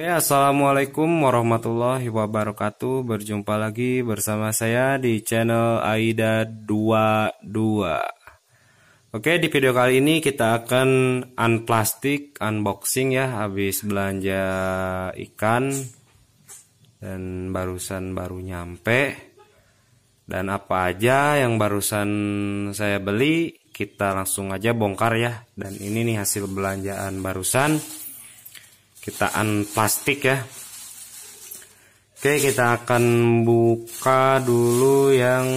Oke, ya, assalamualaikum warahmatullahi wabarakatuh. Berjumpa lagi bersama saya di channel Aida 22. Oke, di video kali ini kita akan unplastik, unboxing ya, habis belanja ikan dan barusan baru nyampe. Dan apa aja yang barusan saya beli, kita langsung aja bongkar ya. Dan ini nih hasil belanjaan barusan kitaan plastik ya Oke kita akan buka dulu yang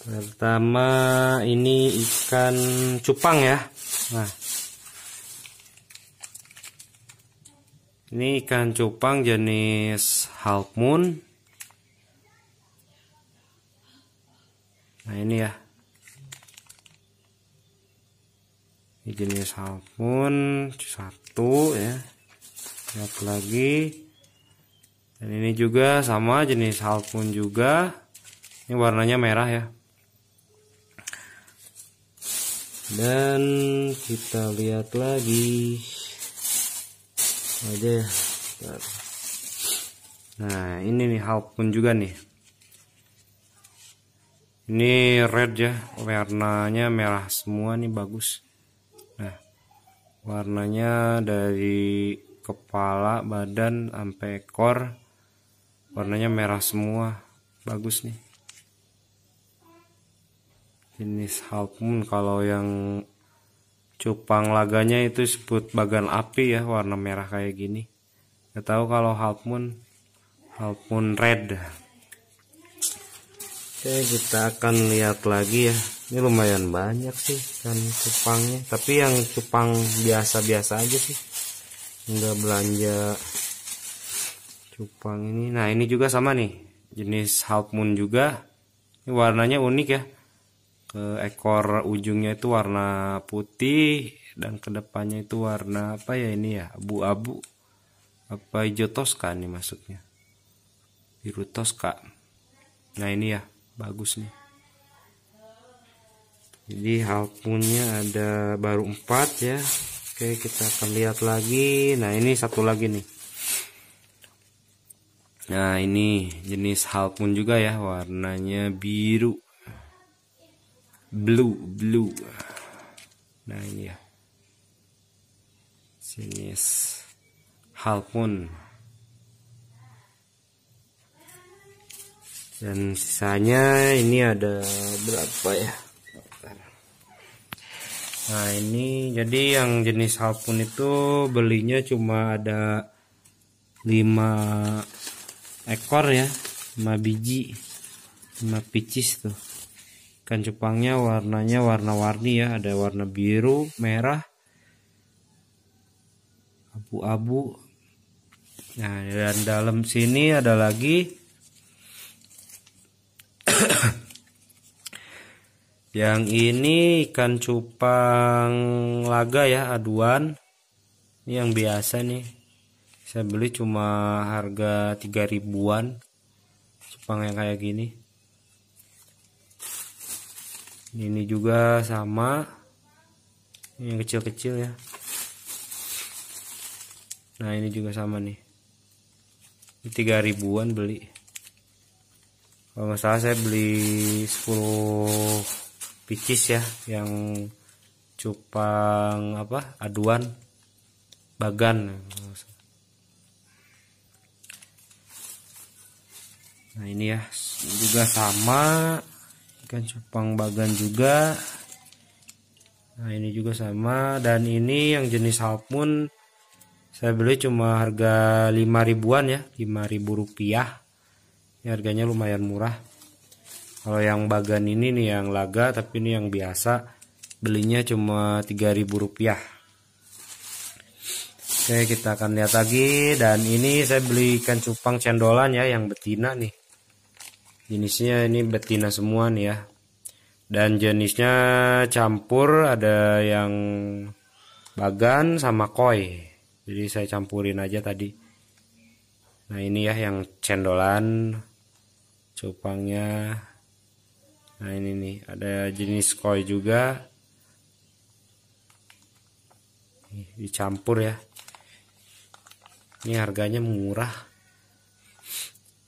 pertama ini ikan cupang ya nah ini ikan cupang jenis half moon nah ini ya ini jenis salmon satu ya lihat lagi dan ini juga sama jenis salmon juga ini warnanya merah ya dan kita lihat lagi aja nah ini nih halpun juga nih ini red ya warnanya merah semua nih bagus warnanya dari kepala badan sampai ekor warnanya merah semua bagus nih jenis half moon kalau yang cupang laganya itu sebut bagan api ya warna merah kayak gini nggak tahu kalau half moon half moon red oke kita akan lihat lagi ya ini lumayan banyak sih kan cupangnya tapi yang cupang biasa-biasa aja sih enggak belanja cupang ini nah ini juga sama nih jenis half moon juga ini warnanya unik ya ke ekor ujungnya itu warna putih dan kedepannya itu warna apa ya ini ya abu-abu apa hijau toska nih masuknya biru toska nah ini ya bagus nih jadi halpunnya ada baru empat ya oke kita akan lihat lagi nah ini satu lagi nih nah ini jenis halpun juga ya warnanya biru blue blue nah ini ya jenis halpun dan sisanya ini ada berapa ya Nah ini jadi yang jenis halpun itu belinya cuma ada 5 ekor ya 5 biji 5 picis tuh ikan cupangnya warnanya warna-warni ya ada warna biru merah abu-abu nah dan dalam sini ada lagi yang ini ikan cupang laga ya aduan. Ini yang biasa nih. Saya beli cuma harga 3 ribuan. Cupang yang kayak gini. Ini juga sama. Ini yang kecil-kecil ya. Nah, ini juga sama nih. Ini 3 ribuan beli. Kalau nggak salah saya beli 10 picis ya yang cupang apa aduan bagan nah ini ya juga sama ikan cupang bagan juga nah ini juga sama dan ini yang jenis pun saya beli cuma harga 5 ribuan ya 5 ribu rupiah ini harganya lumayan murah kalau yang bagan ini nih yang laga tapi ini yang biasa belinya cuma 3000 rupiah Oke kita akan lihat lagi dan ini saya beli ikan cupang cendolan ya yang betina nih jenisnya ini betina semua nih ya dan jenisnya campur ada yang bagan sama koi jadi saya campurin aja tadi nah ini ya yang cendolan cupangnya Nah ini nih ada jenis koi juga nih, dicampur ya. Ini harganya murah.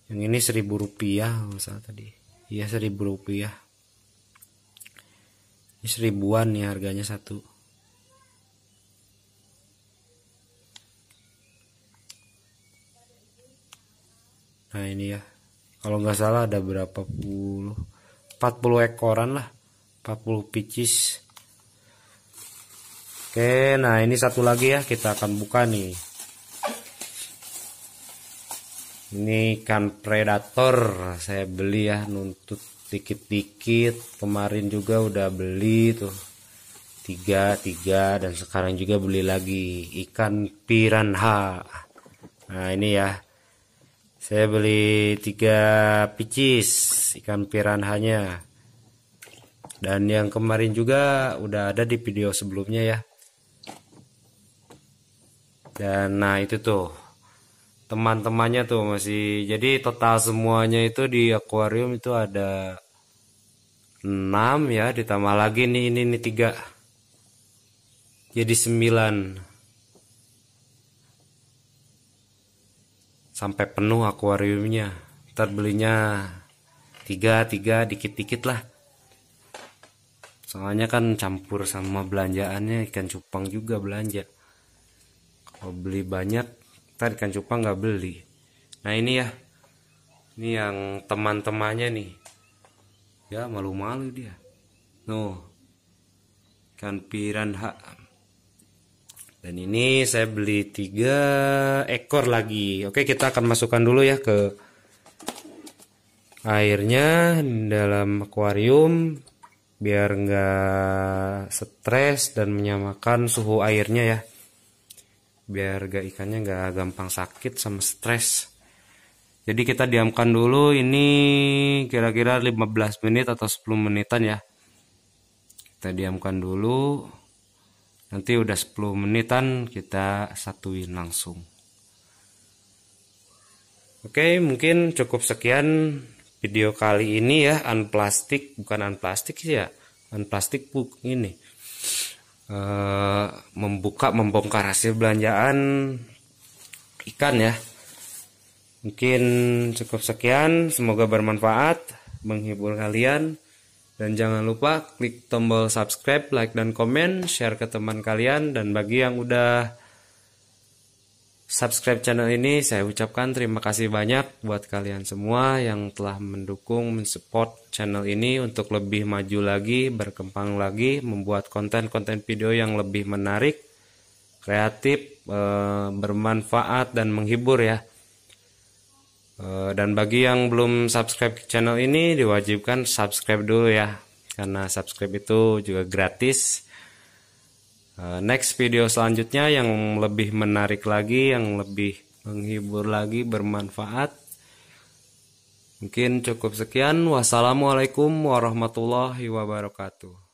Yang ini seribu rupiah masalah tadi. Iya seribu rupiah. Ini seribuan nih harganya satu. Nah ini ya, kalau nggak salah ada berapa puluh 40 ekoran lah 40 picis Oke nah ini satu lagi ya kita akan buka nih ini ikan predator saya beli ya nuntut dikit-dikit kemarin juga udah beli tuh tiga tiga dan sekarang juga beli lagi ikan piranha nah ini ya saya beli tiga picis ikan piranhanya. Dan yang kemarin juga udah ada di video sebelumnya ya. Dan nah itu tuh teman-temannya tuh masih jadi total semuanya itu di akuarium itu ada enam ya ditambah lagi nih ini nih 3 jadi 9 sampai penuh akuariumnya ntar belinya tiga tiga dikit dikit lah soalnya kan campur sama belanjaannya ikan cupang juga belanja kalau beli banyak ntar ikan cupang nggak beli nah ini ya ini yang teman-temannya nih ya malu-malu dia no ikan piranha dan ini saya beli tiga ekor lagi. Oke, kita akan masukkan dulu ya ke airnya dalam akuarium biar nggak stres dan menyamakan suhu airnya ya. Biar gak ikannya nggak gampang sakit sama stres. Jadi kita diamkan dulu ini kira-kira 15 menit atau 10 menitan ya. Kita diamkan dulu. Nanti udah 10 menitan kita satuin langsung. Oke, mungkin cukup sekian video kali ini ya. Unplastik, bukan unplastik sih ya. Unplastik book ini. E, membuka, membongkar hasil belanjaan ikan ya. Mungkin cukup sekian. Semoga bermanfaat, menghibur kalian. Dan jangan lupa klik tombol subscribe, like, dan komen, share ke teman kalian. Dan bagi yang udah subscribe channel ini, saya ucapkan terima kasih banyak buat kalian semua yang telah mendukung, mensupport channel ini untuk lebih maju lagi, berkembang lagi, membuat konten-konten video yang lebih menarik, kreatif, eh, bermanfaat, dan menghibur ya. Eh, dan bagi yang belum subscribe channel ini diwajibkan subscribe dulu ya karena subscribe itu juga gratis eh, next video selanjutnya yang lebih menarik lagi yang lebih menghibur lagi bermanfaat mungkin cukup sekian wassalamualaikum warahmatullahi wabarakatuh